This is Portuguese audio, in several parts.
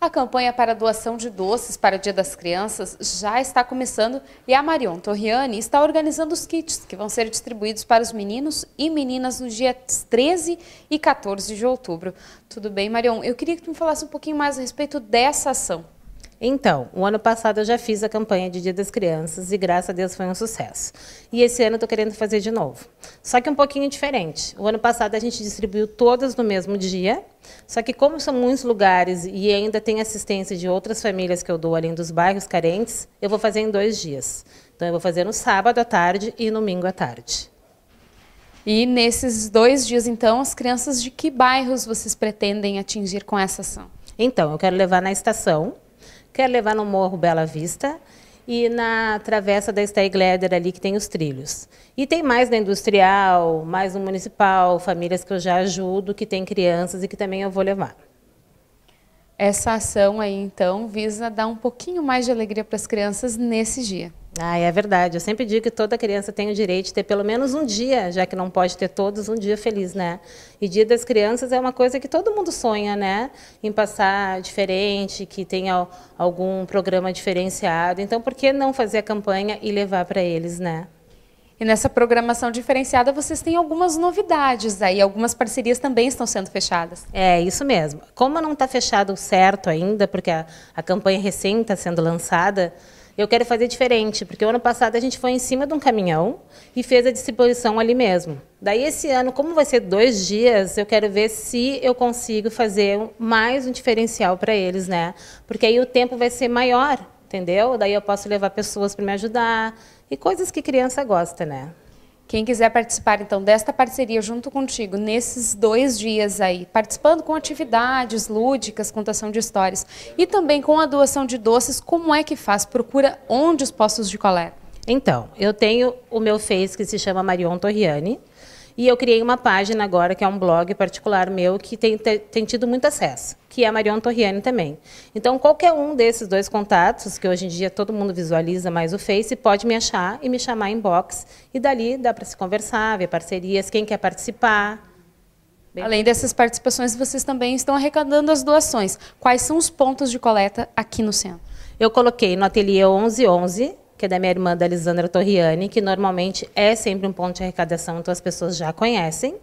A campanha para a doação de doces para o Dia das Crianças já está começando e a Marion Torriani está organizando os kits que vão ser distribuídos para os meninos e meninas nos dias 13 e 14 de outubro. Tudo bem, Marion? Eu queria que tu me falasse um pouquinho mais a respeito dessa ação. Então, o ano passado eu já fiz a campanha de Dia das Crianças e graças a Deus foi um sucesso. E esse ano eu estou querendo fazer de novo. Só que um pouquinho diferente. O ano passado a gente distribuiu todas no mesmo dia, só que como são muitos lugares e ainda tem assistência de outras famílias que eu dou além dos bairros carentes, eu vou fazer em dois dias. Então eu vou fazer no sábado à tarde e domingo à tarde. E nesses dois dias, então, as crianças de que bairros vocês pretendem atingir com essa ação? Então, eu quero levar na estação, Quer levar no Morro Bela Vista e na travessa da Steigleder ali que tem os trilhos. E tem mais na industrial, mais no municipal, famílias que eu já ajudo, que tem crianças e que também eu vou levar. Essa ação aí então visa dar um pouquinho mais de alegria para as crianças nesse dia. Ah, é verdade. Eu sempre digo que toda criança tem o direito de ter pelo menos um dia, já que não pode ter todos, um dia feliz, né? E Dia das Crianças é uma coisa que todo mundo sonha, né? Em passar diferente, que tenha algum programa diferenciado. Então, por que não fazer a campanha e levar para eles, né? E nessa programação diferenciada, vocês têm algumas novidades aí, algumas parcerias também estão sendo fechadas. É, isso mesmo. Como não está fechado certo ainda, porque a, a campanha recém está sendo lançada, eu quero fazer diferente, porque o ano passado a gente foi em cima de um caminhão e fez a distribuição ali mesmo. Daí esse ano, como vai ser dois dias, eu quero ver se eu consigo fazer mais um diferencial para eles, né? Porque aí o tempo vai ser maior, entendeu? Daí eu posso levar pessoas para me ajudar e coisas que criança gosta, né? Quem quiser participar então desta parceria junto contigo nesses dois dias aí, participando com atividades lúdicas, contação de histórias e também com a doação de doces, como é que faz? Procura onde os postos de coleta? Então, eu tenho o meu Face que se chama Marion Torriani. E eu criei uma página agora, que é um blog particular meu, que tem, tem tido muito acesso, que é a Marion Torriani também. Então, qualquer um desses dois contatos, que hoje em dia todo mundo visualiza mais o Face, pode me achar e me chamar em box. E dali dá para se conversar, ver parcerias, quem quer participar. Bem Além dessas participações, vocês também estão arrecadando as doações. Quais são os pontos de coleta aqui no centro? Eu coloquei no ateliê 1111, que é da minha irmã, da Lisandra Torriani, que normalmente é sempre um ponto de arrecadação, então as pessoas já conhecem.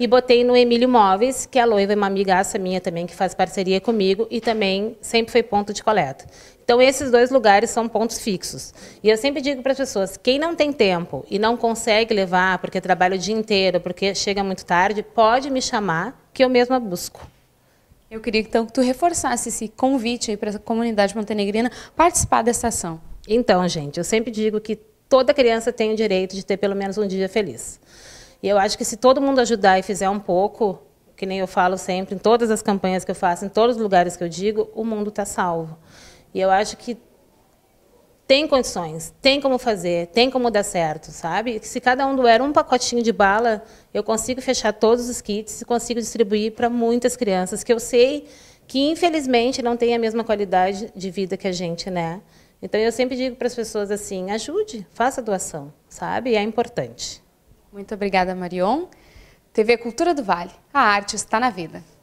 E botei no Emílio Móveis, que é a Loiva é uma amigaça minha também, que faz parceria comigo e também sempre foi ponto de coleta. Então, esses dois lugares são pontos fixos. E eu sempre digo para as pessoas: quem não tem tempo e não consegue levar, porque trabalha o dia inteiro, porque chega muito tarde, pode me chamar, que eu mesma busco. Eu queria então que tu reforçasse esse convite para a comunidade montenegrina participar dessa ação. Então, gente, eu sempre digo que toda criança tem o direito de ter pelo menos um dia feliz. E eu acho que se todo mundo ajudar e fizer um pouco, que nem eu falo sempre, em todas as campanhas que eu faço, em todos os lugares que eu digo, o mundo está salvo. E eu acho que tem condições, tem como fazer, tem como dar certo, sabe? Se cada um doer um pacotinho de bala, eu consigo fechar todos os kits e consigo distribuir para muitas crianças que eu sei que infelizmente não têm a mesma qualidade de vida que a gente, né? Então eu sempre digo para as pessoas assim, ajude, faça doação, sabe? É importante. Muito obrigada, Marion. TV Cultura do Vale, a arte está na vida.